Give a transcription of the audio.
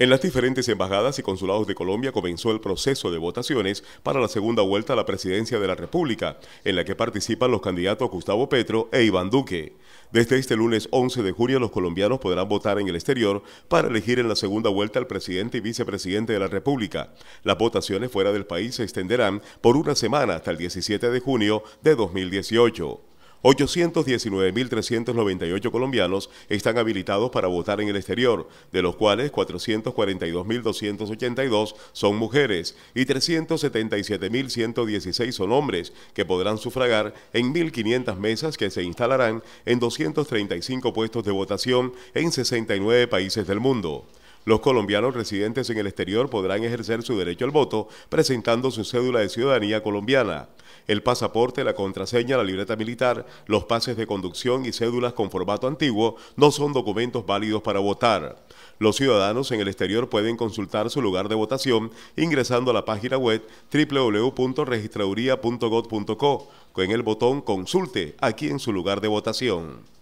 En las diferentes embajadas y consulados de Colombia comenzó el proceso de votaciones para la segunda vuelta a la presidencia de la República, en la que participan los candidatos Gustavo Petro e Iván Duque. Desde este lunes 11 de junio los colombianos podrán votar en el exterior para elegir en la segunda vuelta al presidente y vicepresidente de la República. Las votaciones fuera del país se extenderán por una semana hasta el 17 de junio de 2018. 819.398 colombianos están habilitados para votar en el exterior, de los cuales 442.282 son mujeres y 377.116 son hombres, que podrán sufragar en 1.500 mesas que se instalarán en 235 puestos de votación en 69 países del mundo. Los colombianos residentes en el exterior podrán ejercer su derecho al voto presentando su cédula de ciudadanía colombiana, el pasaporte, la contraseña, la libreta militar, los pases de conducción y cédulas con formato antiguo no son documentos válidos para votar. Los ciudadanos en el exterior pueden consultar su lugar de votación ingresando a la página web www.registraduría.gov.co con el botón Consulte aquí en su lugar de votación.